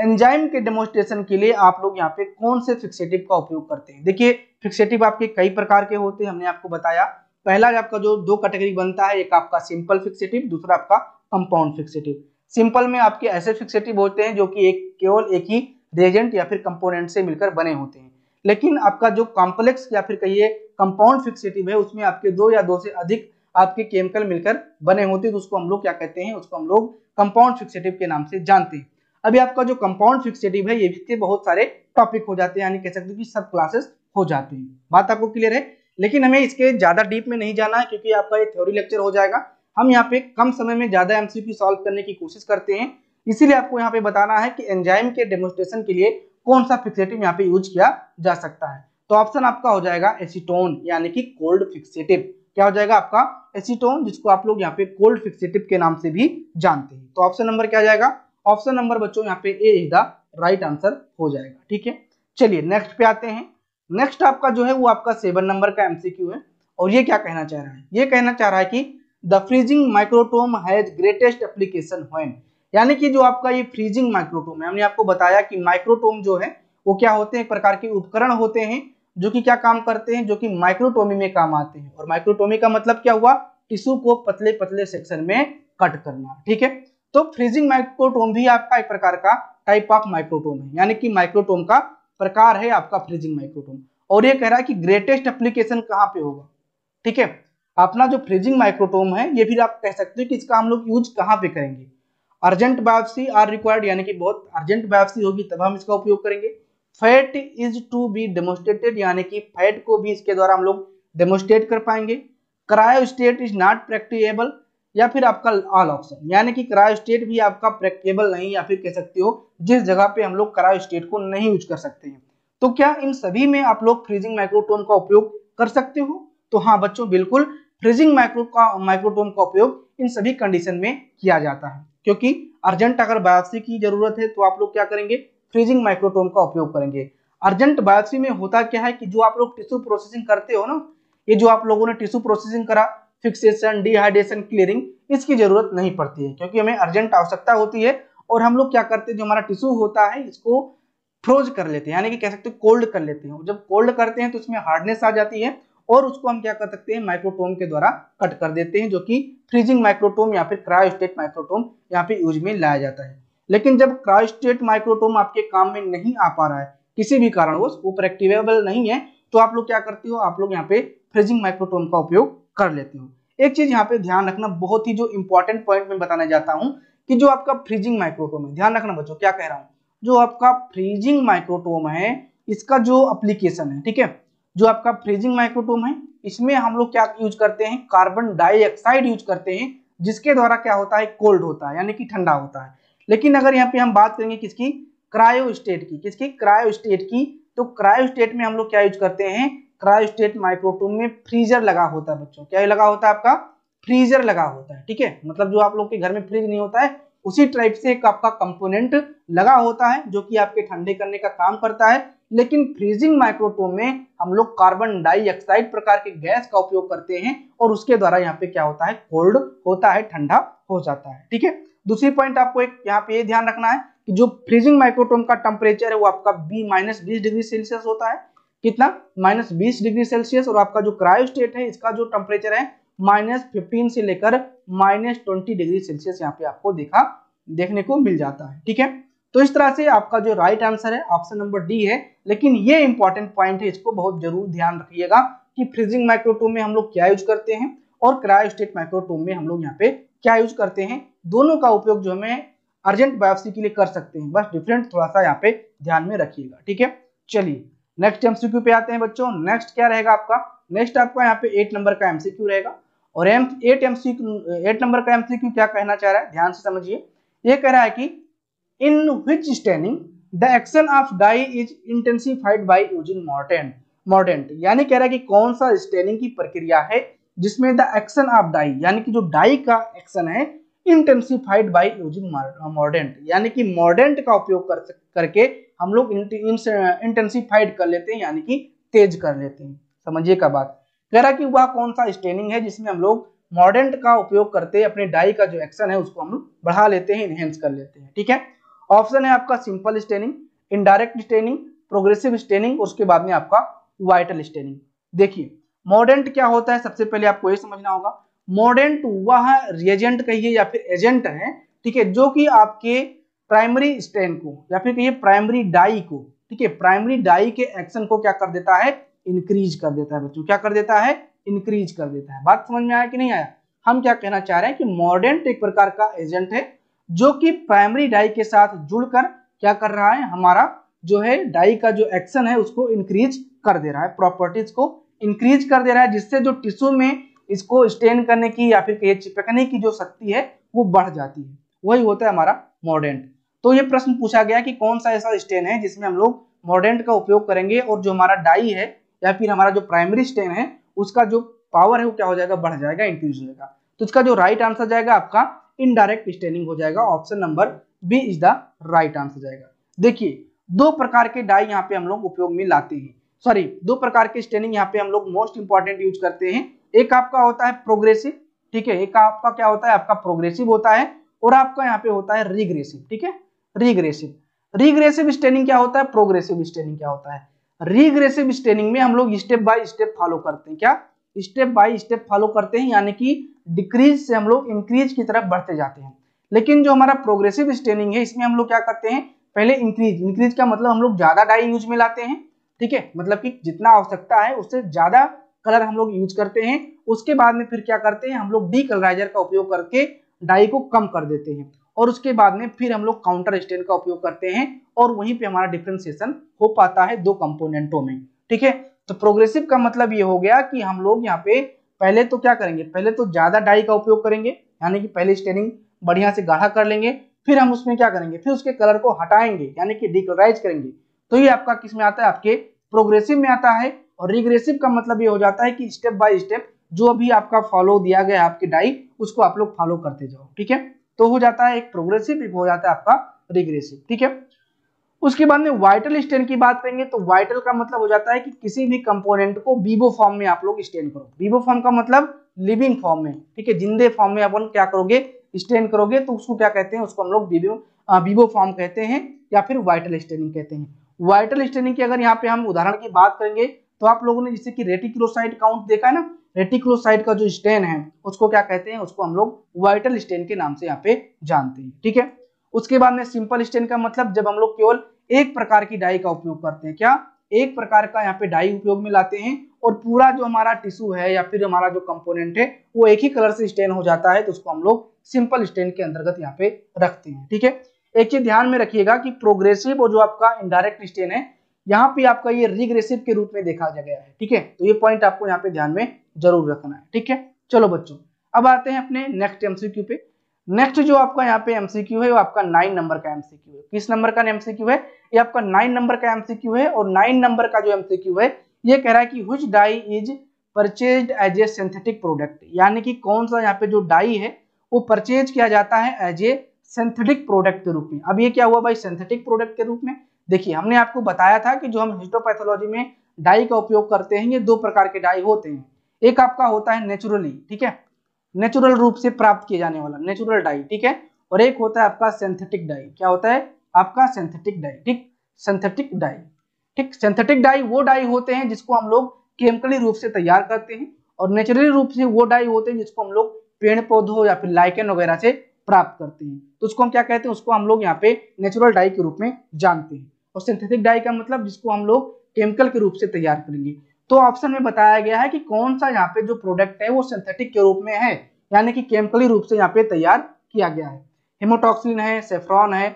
एंजाइम के डेमोस्ट्रेशन के लिए आप लोग यहाँ पे कौन से फिक्सेटिव का उपयोग करते हैं देखिए फिक्सेटिव आपके कई प्रकार के होते हैं हमने आपको बताया पहला आपका जो दो कैटेगरी बनता है एक आपका सिंपल फिक्सेटिव दूसरा आपका कंपाउंड फिक्सेटिव सिंपल में आपके ऐसे फिक्सेटिव होते हैं जो कि एक केवल एक ही रेजेंट या फिर कंपोनेंट से मिलकर बने होते हैं लेकिन आपका जो कॉम्प्लेक्स या फिर कहिए कंपाउंड फिक्सेटिव है उसमें आपके दो या दो से अधिक आपके केमिकल मिलकर बने होते हैं तो उसको हम लोग क्या कहते हैं उसको हम लोग कंपाउंड फिक्सेटिव के नाम से जानते हैं अभी आपका जो कंपाउंड फिक्सेटिव है ये इसके बहुत सारे टॉपिक हो जाते हैं यानी कह सकते हो कि सब क्लासेस हो जाते हैं बात आपको क्लियर है लेकिन हमें इसके ज्यादा डीप में नहीं जाना है क्योंकि आपका ये थ्योरी लेक्चर हो जाएगा हम यहाँ पे कम समय में ज्यादा एमसीक्यू सॉल्व करने की कोशिश करते हैं इसीलिए आपको यहाँ पे बताना है कि एंजाइम के डेमोस्ट्रेशन के लिए कौन सा फिक्सेटिव यहाँ पे यूज किया जा सकता है तो ऑप्शन आपका हो जाएगा एसीटोन यानी कि कोल्ड फिक्सेटिव क्या हो जाएगा आपका एसीटोन जिसको आप लोग यहाँ पे कोल्ड फिक्सेटिव के नाम से भी जानते हैं तो ऑप्शन नंबर क्या जाएगा ऑप्शन नंबर बच्चों यहाँ पे A is the right answer हो जाएगा ठीक है चलिए नेक्स्ट पे आते हैं नेक्स्ट आपका जो है वो आपका सेवन नंबर का एमसीक्यू है और ये क्या कहना चाह रहा है ये कहना चाह रहा है कि the freezing microtome has greatest application when यानी कि जो आपका ये फ्रीजिंग माइक्रोटोम है हमने आपको बताया कि माइक्रोटोम जो है वो क्या होते हैं एक प्रकार के उपकरण होते हैं जो कि क्या काम करते हैं जो कि माइक्रोटोमी में काम आते हैं और माइक्रोटोमी का मतलब क्या हुआ टिश्यू को पतले पतले सेक्शन में कट करना ठीक है तो फ्रीजिंग माइक्रोटोम भी आपका एक प्रकार का टाइप ऑफ माइक्रोटोम है यानी कि माइक्रोटोम का प्रकार है आपका फ्रीजिंग माइक्रोटोम और ये कह रहा है कि ग्रेटेस्ट एप्लीकेशन कहाँ पे होगा ठीक है अपना जो फ्रीजिंग माइक्रोटोम है ये फिर आप कह सकते हो कि इसका हम लोग यूज कहाँ पे करेंगे अर्जेंट बायोप्सी आर रिक्वायर्ड यानी कि बहुत अर्जेंट बायोप्सी होगी तब हम इसका उपयोग करेंगे fat is to be demonstrated यानी कि फैट को भी इसके द्वारा हम लोग डेमोस्ट्रेट कर पाएंगे cryostat is not practicable या फिर आपका ऑल ऑप्शन यानी कि क्रायो स्टेट भी आपका प्रैक्टिकेबल नहीं या फिर कह सकते हो जिस जगह पे हम लोग क्रायो स्टेट को नहीं यूज कर सकते हैं तो क्या इन सभी में आप लोग फ्रीजिंग माइक्रोटोन का उपयोग कर सकते हो तो हाँ बच्चों बिल्कुल फ्रीजिंग माइक्रो का माइक्रोटोन का उपयोग इन सभी कंडीशन में किया जाता है क्योंकि अर्जेंट अगर बायोप्सी की जरूरत है तो आप लोग क्या करेंगे फ्रीजिंग माइक्रोटोन का उपयोग करेंगे अर्जेंट बायोप्सी में होता क्या है कि जो आप लोग टिश्यू प्रोसेसिंग करते हो ना ये जो आप लोगों ने टिश्यू प्रोसेसिंग करा फिक्सेशन डिहाइड्रेशन क्लियरिंग इसकी जरूरत नहीं पड़ती है क्योंकि हमें अर्जेंट आवश्यकता होती है और हम लोग क्या करते हैं जो हमारा टिश्यू होता है इसको फ्रोज कर लेते हैं यानी कि कह सकते हैं कोल्ड कर लेते हैं जब कोल्ड करते हैं तो उसमें हार्डनेस आ जाती है और उसको हम क्या कर सकते हैं माइक्रोटोम के द्वारा कट कर देते हैं जो कि फ्रीजिंग माइक्रोटोम या फिर क्रायोस्टेट माइक्रोटोम यहाँ पे यूज में लाया जाता है लेकिन जब क्रायोस्टेट माइक्रोटोम आपके काम में नहीं आ पा रहा है किसी भी कारण वो प्रैक्टिवेबल नहीं है तो आप लोग क्या करते हो आप लोग यहाँ पे फ्रीजिंग माइक्रोटोम का उपयोग कर लेते हो एक चीज यहाँ पे ध्यान रखना बहुत ही जो इंपॉर्टेंट पॉइंट में बताना चाहता हूँ कि जो आपका फ्रीजिंग माइक्रोटोम है ध्यान रखना बच्चों क्या कह रहा हूँ जो आपका फ्रीजिंग माइक्रोटोम है इसका जो अप्लीकेशन है ठीक है जो आपका फ्रीजिंग माइक्रोटोम है इसमें हम लोग क्या यूज करते हैं कार्बन डाइऑक्साइड यूज करते हैं जिसके द्वारा क्या होता है कोल्ड होता है यानी कि ठंडा होता है लेकिन अगर यहाँ पे हम बात करेंगे किसकी क्रायो स्टेट की किसकी क्रायो स्टेट की तो क्रायो स्टेट में हम लोग क्या यूज करते हैं क्रायोस्टेट माइक्रोटोम में फ्रीजर लगा होता है बच्चों क्या लगा होता है आपका फ्रीजर लगा होता है ठीक है मतलब जो आप लोग के घर में फ्रिज नहीं होता है उसी टाइप से एक आपका कंपोनेंट लगा होता है जो कि आपके ठंडे करने का काम करता है लेकिन फ्रीजिंग माइक्रोटोम में हम लोग कार्बन डाइऑक्साइड प्रकार के गैस का उपयोग करते हैं और उसके द्वारा यहाँ पे क्या होता है कोल्ड होता है ठंडा हो जाता है ठीक है दूसरी पॉइंट आपको एक यहाँ पे ये ध्यान रखना है कि जो फ्रीजिंग माइक्रोटोम का टेम्परेचर है वो आपका बी माइनस बीस डिग्री सेल्सियस होता है कितना माइनस बीस डिग्री सेल्सियस और आपका जो क्रायो स्टेट है इसका जो टेम्परेचर है माइनस फिफ्टीन से लेकर माइनस ट्वेंटी डिग्री सेल्सियस यहाँ पे आपको देखा देखने को मिल जाता है ठीक है तो इस तरह से आपका जो राइट आंसर है ऑप्शन नंबर डी है लेकिन ये इंपॉर्टेंट पॉइंट है इसको बहुत जरूर ध्यान रखिएगा कि फ्रीजिंग माइक्रोटोम में हम लोग क्या यूज करते हैं और क्रायो स्टेट माइक्रोटोम में हम लोग यहाँ पे क्या यूज करते हैं दोनों का उपयोग जो हमें अर्जेंट बायोप्सी के लिए कर सकते हैं बस डिफरेंट थोड़ा सा यहाँ पे ध्यान में रखिएगा ठीक है चलिए नेक्स्ट एमसीक्यू पे आते हैं बच्चों नेक्स्ट क्या रहेगा आपका नेक्स्ट आपका यहाँ पे एट नंबर का एमसीक्यू रहेगा और M eight MCQ eight number का एमसीक्यू क्या कहना चाह रहा है ध्यान से समझिए ये कह रहा है कि in which staining the action of dye is intensified by using mordant mordant यानी कह रहा है कि कौन सा स्टेनिंग की प्रक्रिया है जिसमें द एक्शन ऑफ डाई यानी कि जो डाई का एक्शन है इंटेंसिफाइड बाई यूजिंग मॉडेंट यानी कि मॉडेंट का उपयोग कर करके हम लोग इंटेंसिफाइड uh, कर लेते हैं यानी कि तेज कर लेते हैं समझिए का बात कह रहा कि वह कौन सा स्टेनिंग है जिसमें हम लोग मॉडेंट का उपयोग करते हैं अपने डाई का जो एक्शन है उसको हम लोग बढ़ा लेते हैं इनहेंस कर लेते हैं ठीक है ऑप्शन है आपका simple staining indirect staining progressive staining उसके बाद में आपका वाइटल स्टेनिंग देखिए मॉडेंट क्या होता है सबसे पहले आपको ये समझना होगा मॉडर्न टू वह रिएजेंट कहिए या फिर एजेंट है ठीक है जो कि आपके प्राइमरी स्टेन को या फिर कहिए प्राइमरी डाई को ठीक है प्राइमरी डाई के एक्शन को क्या कर देता है इंक्रीज कर देता है बच्चों क्या कर देता है इंक्रीज कर देता है बात समझ में आया कि नहीं आया हम क्या कहना चाह रहे हैं कि मॉडर्न तो एक प्रकार का एजेंट है जो कि प्राइमरी डाई के साथ जुड़कर क्या कर रहा है हमारा जो है डाई का जो एक्शन है उसको इंक्रीज कर दे रहा है प्रॉपर्टीज को इंक्रीज कर दे रहा है जिससे जो टिश्यू में इसको स्टेन करने की या फिर कहिए चिपकने की जो शक्ति है वो बढ़ जाती है वही होता है हमारा मॉडेंट तो ये प्रश्न पूछा गया कि कौन सा ऐसा स्टेन है जिसमें हम लोग मॉडेंट का उपयोग करेंगे और जो हमारा डाई है या फिर हमारा जो प्राइमरी स्टेन है उसका जो पावर है वो क्या हो जाएगा बढ़ जाएगा इंक्रीज हो जाएगा तो इसका जो राइट आंसर जाएगा आपका इनडायरेक्ट स्टेनिंग हो जाएगा option number B is the right answer जाएगा देखिए दो प्रकार के डाई यहाँ पे हम लोग उपयोग में लाते हैं सॉरी दो प्रकार के स्टेनिंग यहाँ पे हम लोग मोस्ट इंपॉर्टेंट यूज करते हैं एक आपका होता है प्रोग्रेसिव ठीक है एक आपका क्या होता है आपका प्रोग्रेसिव होता है और आपका यहाँ पे होता है रिग्रेसिव ठीक है रिग्रेसिव रिग्रेसिव स्टेनिंग क्या होता है प्रोग्रेसिव स्टेनिंग क्या होता है रिग्रेसिव स्टेनिंग में हम लोग स्टेप बाय स्टेप फॉलो करते हैं क्या स्टेप बाय स्टेप फॉलो करते हैं यानी कि डिक्रीज से हम लोग इंक्रीज की तरफ बढ़ते जाते हैं लेकिन जो हमारा प्रोग्रेसिव स्टेनिंग है इसमें हम लोग क्या करते हैं पहले इंक्रीज इंक्रीज का मतलब हम लोग ज्यादा डाई यूज में लाते हैं ठीक है मतलब कि जितना आवश्यकता है उससे ज्यादा कलर हम लोग यूज करते हैं उसके बाद में फिर क्या करते हैं हम लोग डी कलराइजर का उपयोग करके डाई को कम कर देते हैं और उसके बाद में फिर हम लोग काउंटर स्टेन का उपयोग करते हैं और वहीं पे हमारा डिफ्रेंसिएशन हो पाता है दो कंपोनेंटों में ठीक है तो प्रोग्रेसिव का मतलब ये हो गया कि हम लोग यहाँ पे पहले तो क्या करेंगे पहले तो ज्यादा डाई का उपयोग करेंगे यानी कि पहले स्टेनिंग बढ़िया से गाढ़ा कर लेंगे फिर हम उसमें क्या करेंगे फिर उसके कलर को हटाएंगे यानी कि डिकलराइज करेंगे तो ये आपका किस में आता है आपके प्रोग्रेसिव में आता है और रिग्रेसिव का मतलब ये हो जाता है कि स्टेप बाय स्टेप जो अभी आपका फॉलो दिया गया आपकी डाई उसको आप लोग फॉलो करते जाओ ठीक है तो हो जाता है एक प्रोग्रेसिव एक हो जाता है आपका रिग्रेसिव ठीक है उसके बाद में वाइटल स्टेन की बात करेंगे तो वाइटल का मतलब हो जाता है कि किसी भी कंपोनेंट को बीबो फॉर्म में आप लोग स्टेन करो बीबो फॉर्म का मतलब लिविंग फॉर्म में ठीक है जिंदे फॉर्म में अपन क्या करोगे स्टेन करोगे तो उसको क्या कहते हैं उसको हम लोग बीबो बीबो फॉर्म कहते हैं या फिर वाइटल स्टेनिंग कहते हैं वाइटल स्टेनिंग की अगर यहाँ पे हम उदाहरण की बात करेंगे तो आप लोगों ने जैसे कि रेटिक्लोसाइड काउंट देखा है ना रेटिक्लोसाइड का जो स्टेन है उसको क्या कहते हैं उसको हम लोग वाइटल स्टेन के नाम से यहाँ पे जानते हैं ठीक है उसके बाद में सिंपल स्टेन का मतलब जब हम लोग केवल एक प्रकार की डाई का उपयोग करते हैं क्या एक प्रकार का यहाँ पे डाई उपयोग में लाते हैं और पूरा जो हमारा टिश्यू है या फिर हमारा जो कंपोनेंट है वो एक ही कलर से स्टेन हो जाता है तो उसको हम लोग सिंपल स्टेन के अंतर्गत यहाँ पे रखते हैं ठीक है एक चीज ध्यान में रखिएगा कि प्रोग्रेसिव और जो आपका इनडायरेक्ट स्टेन है यहाँ पे आपका ये रिग्रेसिव के रूप में देखा गया है ठीक है तो ये पॉइंट आपको यहाँ पे ध्यान में जरूर रखना है ठीक है चलो बच्चों अब आते हैं अपने नेक्स्ट एमसीक्यू पे नेक्स्ट जो आपका यहाँ पे एमसीक्यू है वो आपका नाइन नंबर का एमसीक्यू है किस नंबर का एमसीक्यू है ये आपका नाइन नंबर का एमसीक्यू है और नाइन नंबर का जो एमसीक्यू है ये कह रहा है कि which dye is purchase as a synthetic product यानी कि कौन सा यहाँ पे जो डाई है वो परचेज किया जाता है एज ए सिंथेटिक प्रोडक्ट के रूप में अब ये क्या हुआ भाई सिंथेटिक प्रोडक्ट के रूप में देखिए हमने आपको बताया था कि जो हम हिस्टोपैथोलॉजी में डाई का उपयोग करते हैं ये दो प्रकार के डाई होते हैं एक आपका होता है नेचुरली ठीक है नेचुरल रूप से प्राप्त किए जाने वाला नेचुरल डाई ठीक है और एक होता है आपका सिंथेटिक डाई क्या होता है आपका सिंथेटिक डाई ठीक सिंथेटिक डाई ठीक सिंथेटिक डाई वो डाई होते हैं जिसको हम लोग केमिकली रूप से तैयार करते हैं और नेचुरली रूप से वो डाई होते हैं जिसको हम लोग पेड़ पौधों या फिर लाइकेन वगैरह से प्राप्त करते हैं तो उसको हम क्या कहते हैं उसको हम लोग यहाँ पे नेचुरल डाई के रूप में जानते हैं और सिंथेटिक डाई का मतलब जिसको हम लोग केमिकल के रूप से तैयार करेंगे तो ऑप्शन में बताया गया है कि कौन सा यहाँ पे जो प्रोडक्ट है वो सिंथेटिक के रूप में है यानी कि केमिकली रूप से यहाँ पे तैयार किया गया है हेमोटॉक्सिन है सेफ्रॉन है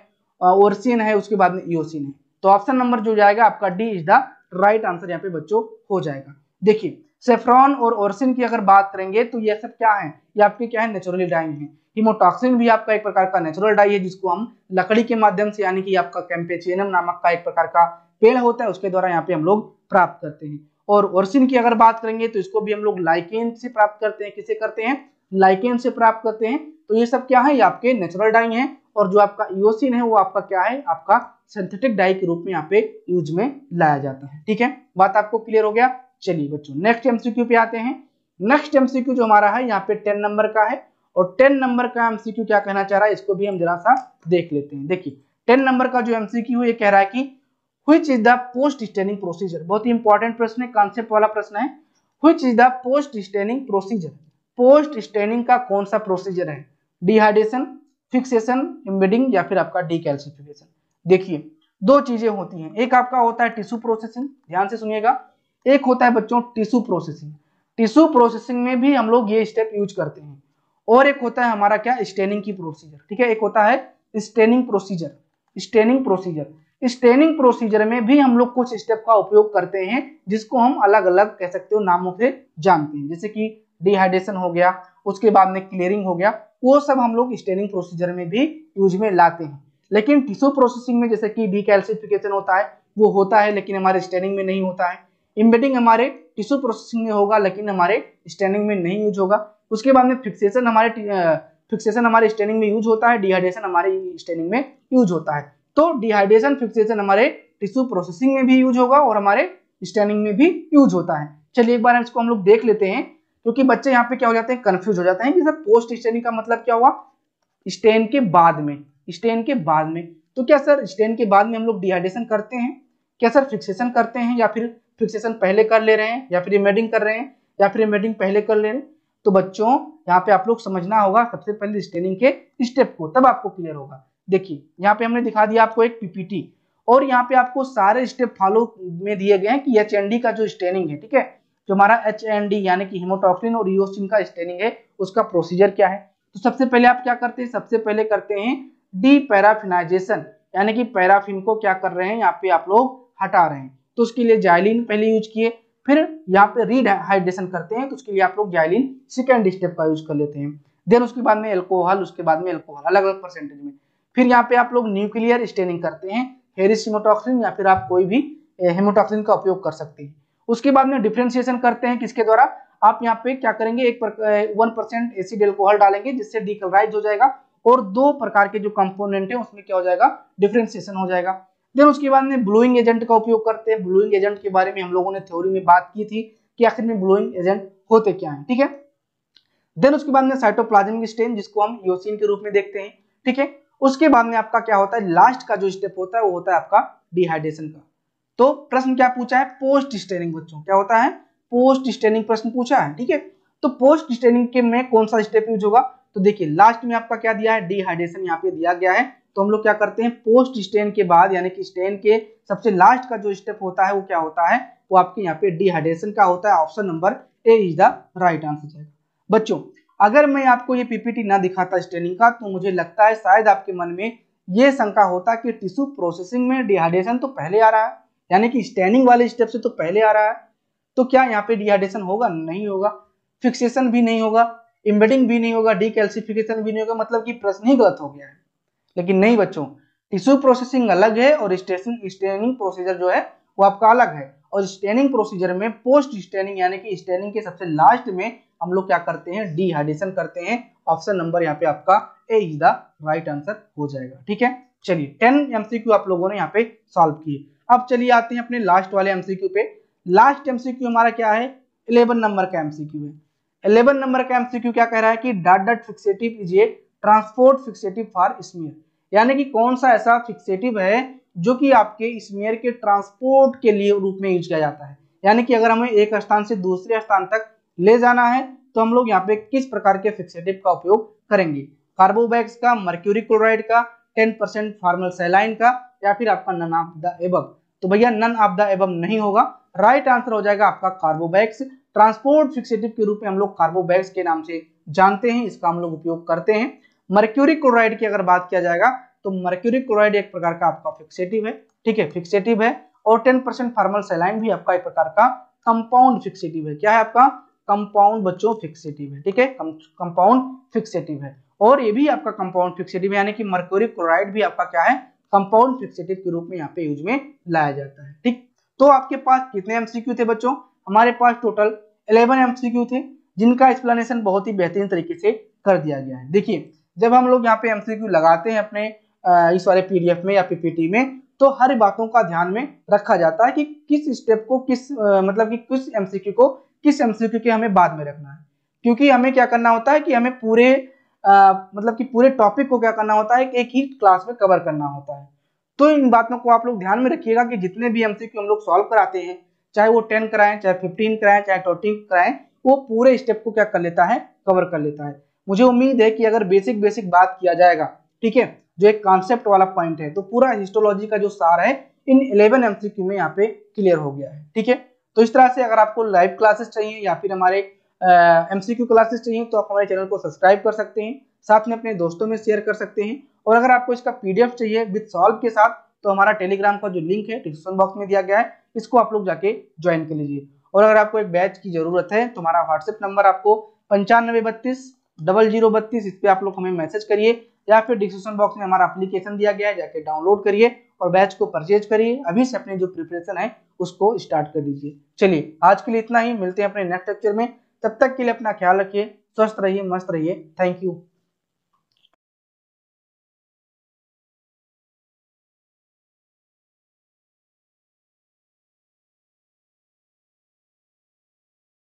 ओरसिन है उसके बाद में ईओसिन है तो ऑप्शन नंबर जो जाएगा आपका D is the right answer यहाँ पे बच्चों हो जाएगा देखिए सेफ्रॉन और ओरसिन की अगर बात करेंगे तो ये सब क्या है ये आपके क्या है नेचुरली डाई है हिमोटॉक्सिन भी आपका एक प्रकार का नेचुरल डाई है जिसको हम लकड़ी के माध्यम से यानी कि आपका कैंपेचियनम नामक का एक प्रकार का पेड़ होता है उसके द्वारा यहाँ पे हम लोग प्राप्त करते हैं और ओरसिन की अगर बात करेंगे तो इसको भी हम लोग लाइकेन से प्राप्त करते हैं किसे करते हैं लाइकेन से प्राप्त करते हैं तो ये सब क्या है ये आपके नेचुरल डाई है और जो आपका इोसिन है वो आपका क्या है आपका सिंथेटिक डाई के रूप में यहाँ पे यूज में लाया जाता है ठीक है बात आपको क्लियर हो गया चलिए बच्चों नेक्स्ट एमसीक्यू पे आते हैं नेक्स्ट एमसीक्यू जो हमारा है यहाँ पे टेन नंबर का है और टेन नंबर का एमसीक्यू क्या कहना चाह रहा है इसको भी हम जरा सा देख लेते हैं देखिए टेन नंबर का जो एमसीक्यू ये कह रहा है कि हुई is the post staining procedure बहुत ही इंपॉर्टेंट प्रश्न है कॉन्सेप्ट वाला प्रश्न है हुई is the post staining procedure post staining का कौन सा प्रोसीजर है डिहाइड्रेशन फिक्सेशन इम्बेडिंग या फिर आपका डीकैल्सिफिकेशन देखिए दो चीजें होती हैं एक आपका होता है टिश्यू प्रोसेसिंग ध्यान से सुनिएगा एक होता है बच्चों टिश्यू प्रोसेसिंग टिश्यू प्रोसेसिंग में भी हम लोग ये स्टेप यूज करते हैं और एक होता है हमारा क्या स्टेनिंग की प्रोसीजर ठीक है एक होता है staining procedure staining procedure staining procedure में भी हम लोग कुछ स्टेप का उपयोग करते हैं जिसको हम अलग अलग कह सकते हो नामों से जानते हैं जैसे कि डिहाइड्रेशन हो गया उसके बाद में क्लियरिंग हो गया वो सब हम लोग स्टेनिंग प्रोसीजर में भी यूज में लाते हैं लेकिन टिश्यू प्रोसेसिंग में जैसे कि डिकैल्सिफिकेशन होता है वो होता है लेकिन हमारे स्टेनिंग में नहीं होता है इम्बेडिंग हमारे टिश्यू प्रोसेसिंग में होगा लेकिन हमारे स्टैंडिंग में नहीं यूज होगा उसके बाद में फिक्सेशन हमारे फिक्सेशन हमारे स्टैंडिंग में यूज होता है डिहाइड्रेशन हमारे स्टैंडिंग में यूज होता है तो डिहाइड्रेशन फिक्सेशन हमारे टिश्यू प्रोसेसिंग में भी यूज होगा और हमारे स्टैंडिंग में भी यूज होता है चलिए एक बार इसको हम लोग देख लेते हैं क्योंकि बच्चे यहाँ पे क्या हो जाते हैं कन्फ्यूज हो जाते हैं कि सर पोस्ट स्टैंडिंग का मतलब क्या हुआ स्टैंड के बाद में स्टैंड के बाद में तो क्या सर स्टैंड के बाद में हम लोग डिहाइड्रेशन करते हैं क्या सर फिक्सेशन करते हैं या फिर फिक्सेशन पहले कर ले रहे हैं या फिर रिमेडिंग कर रहे हैं या फिर रिमेडिंग पहले कर ले रहे हैं तो बच्चों यहाँ पे आप लोग समझना होगा सबसे पहले स्टेनिंग के स्टेप को तब आपको क्लियर होगा देखिए यहाँ पे हमने दिखा दिया आपको एक पीपीटी और यहाँ पे आपको सारे स्टेप फॉलो में दिए गए हैं कि एच का जो स्टेनिंग है ठीक है जो हमारा एच यानी कि हिमोटॉक्सिन और यूसिन का स्टेनिंग है उसका प्रोसीजर क्या है तो सबसे पहले आप क्या करते हैं सबसे पहले करते हैं डी पैराफिनाइजेशन यानी कि पैराफिन को क्या कर रहे हैं यहाँ पे आप लोग हटा रहे हैं तो उसके लिए जाइलिन पहले यूज किए फिर यहाँ पे रीहाइड्रेशन करते हैं तो उसके लिए आप लोग जाइलिन सेकेंड स्टेप का यूज कर लेते हैं देन उसके बाद में एल्कोहल उसके बाद में एल्कोहल अलग अलग परसेंटेज में फिर यहाँ पे आप लोग न्यूक्लियर स्टेनिंग करते हैं हेरिसमोटॉक्सिन या फिर आप कोई भी हेमोटॉक्सिन का उपयोग कर सकते हैं उसके बाद में डिफ्रेंसिएशन करते हैं किसके द्वारा आप यहाँ पे क्या करेंगे एक वन परसेंट एसिड एल्कोहल डालेंगे जिससे डीकलराइज हो जाएगा और दो प्रकार के जो कंपोनेंट है उसमें क्या हो जाएगा डिफ्रेंसिएशन हो जाएगा देन उसके बाद में ब्लूइंग एजेंट का उपयोग करते हैं ब्लोइंग एजेंट के बारे में हम लोगों ने थ्योरी में बात की थी कि आखिर में ब्लोइंग एजेंट होते क्या है ठीक है देन उसके बाद में साइटोप्लाज्मिक स्टेन जिसको हम योसिन के रूप में देखते हैं ठीक है उसके बाद में आपका क्या होता है लास्ट का जो स्टेप होता है वो होता है आपका डिहाइड्रेशन का तो प्रश्न क्या पूछा है पोस्ट स्टेनिंग बच्चों क्या होता है पोस्ट स्टेनिंग प्रश्न पूछा है ठीक है तो पोस्ट स्टेनिंग के में कौन सा स्टेप यूज होगा तो देखिए लास्ट में आपका क्या दिया है डिहाइड्रेशन यहाँ पे दिया गया है तो हम लोग क्या करते हैं पोस्ट स्टेन के बाद यानी कि स्टेन के सबसे लास्ट का जो स्टेप होता है वो क्या होता है वो आपके यहाँ पे डिहाइड्रेशन का होता है option number A is the right answer है बच्चों अगर मैं आपको ये पीपीटी ना दिखाता स्टेनिंग का तो मुझे लगता है शायद आपके मन में ये शंका होता कि टिश्यू प्रोसेसिंग में डिहाइड्रेशन तो पहले आ रहा है यानी कि स्टेनिंग वाले स्टेप से तो पहले आ रहा है तो क्या यहाँ पे डिहाइड्रेशन होगा नहीं होगा फिक्सेशन भी नहीं होगा इम्बेडिंग भी नहीं होगा डीकैल्सिफिकेशन भी नहीं होगा मतलब कि प्रश्न ही गलत हो गया है लेकिन नहीं बच्चों टिश्यू प्रोसेसिंग अलग है और स्टेशन स्टेनिंग प्रोसीजर जो है वो आपका अलग है और स्टेनिंग प्रोसीजर में पोस्ट स्टेनिंग यानी कि स्टेनिंग के सबसे लास्ट में हम लोग क्या करते हैं डिहाइड्रेशन करते हैं ऑप्शन नंबर यहाँ पे आपका A is the right answer हो जाएगा ठीक है चलिए टेन एमसीक्यू आप लोगों ने यहाँ पे सॉल्व किए अब चलिए आते हैं अपने लास्ट वाले एमसीक्यू पे लास्ट एमसीक्यू हमारा क्या है इलेवन नंबर का एमसीक्यू है इलेवन नंबर का एमसीक्यू क्या कह रहा है कि dot dot fixative is a transport fixative for smear यानी कि कौन सा ऐसा फिक्सेटिव है जो कि आपके स्मियर के ट्रांसपोर्ट के लिए रूप में यूज किया जाता है यानी कि अगर हमें एक स्थान से दूसरे स्थान तक ले जाना है तो हम लोग यहाँ पे किस प्रकार के फिक्सेटिव का उपयोग करेंगे कार्बोबैक्स का मर्क्यूरी क्लोराइड का 10% परसेंट फार्मल सेलाइन का या फिर आपका नन ऑफ द एबम तो भैया नन ऑफ द एबम नहीं होगा राइट आंसर हो जाएगा आपका कार्बोबैक्स ट्रांसपोर्ट फिक्सेटिव के रूप में हम लोग कार्बोबैक्स के नाम से जानते हैं इसका हम लोग उपयोग करते हैं मर्क्यूरी क्लोराइड की अगर बात किया जाएगा तो मर्क्यूरी क्लोराइड एक प्रकार का आपका फिक्सेटिव है ठीक है फिक्सेटिव है और टेन परसेंट फार्मल सेलाइन भी आपका एक प्रकार का कंपाउंड फिक्सेटिव है क्या है आपका कंपाउंड बच्चों फिक्सेटिव है ठीक है कंपाउंड फिक्सेटिव है और ये भी आपका कंपाउंड फिक्सेटिव यानी कि मर्क्यूरी क्लोराइड भी आपका क्या है कंपाउंड फिक्सेटिव के रूप में यहाँ पे यूज में लाया जाता है ठीक तो आपके पास कितने एमसीक्यू थे बच्चों हमारे पास टोटल 11 एमसीक्यू थे जिनका एक्सप्लेनेशन बहुत ही बेहतरीन तरीके से कर दिया गया है देखिए जब हम लोग यहाँ पे एमसीक्यू लगाते हैं अपने इस वाले पीडीएफ में या पीपीटी में तो हर बातों का ध्यान में रखा जाता है कि किस स्टेप को किस मतलब कि किस एमसीक्यू को किस एमसीक्यू के हमें बाद में रखना है क्योंकि हमें क्या करना होता है कि हमें पूरे आ, मतलब कि पूरे टॉपिक को क्या करना होता है एक ही क्लास में कवर करना होता है तो इन बातों को आप लोग ध्यान में रखिएगा कि जितने भी एमसीक्यू हम लोग सॉल्व कराते हैं चाहे वो टेन कराएं चाहे फिफ्टीन कराएं चाहे ट्वेंटी कराएं वो पूरे स्टेप को क्या कर लेता है कवर कर लेता है मुझे उम्मीद है कि अगर बेसिक बेसिक बात किया जाएगा ठीक है जो एक कॉन्सेप्ट वाला पॉइंट है तो पूरा हिस्टोलॉजी का जो सार है इन इलेवन एम में यहाँ पे क्लियर हो गया है ठीक है तो इस तरह से अगर आपको लाइव क्लासेस चाहिए या फिर हमारे एम सी क्लासेस चाहिए तो आप हमारे चैनल को सब्सक्राइब कर सकते हैं साथ में अपने दोस्तों में शेयर कर सकते हैं और अगर आपको इसका पीडीएफ चाहिए विद सॉल्व के साथ तो हमारा टेलीग्राम का जो लिंक है डिस्क्रिप्शन बॉक्स में दिया गया है इसको आप लोग जाके ज्वाइन कर लीजिए और अगर आपको एक बैच की जरूरत है तो हमारा व्हाट्सएप नंबर आपको पंचानवे बत्तीस डबल जीरो बत्तीस इस पर आप लोग हमें मैसेज करिए या फिर डिस्क्रिप्शन बॉक्स में हमारा एप्लीकेशन दिया गया है जाके डाउनलोड करिए और बैच को परचेज करिए अभी से अपने जो प्रिपरेशन है उसको स्टार्ट कर दीजिए चलिए आज के लिए इतना ही मिलते हैं अपने नेक्स्ट लेक्चर में तब तक के लिए अपना ख्याल रखिए स्वस्थ रहिए मस्त रहिए थैंक यू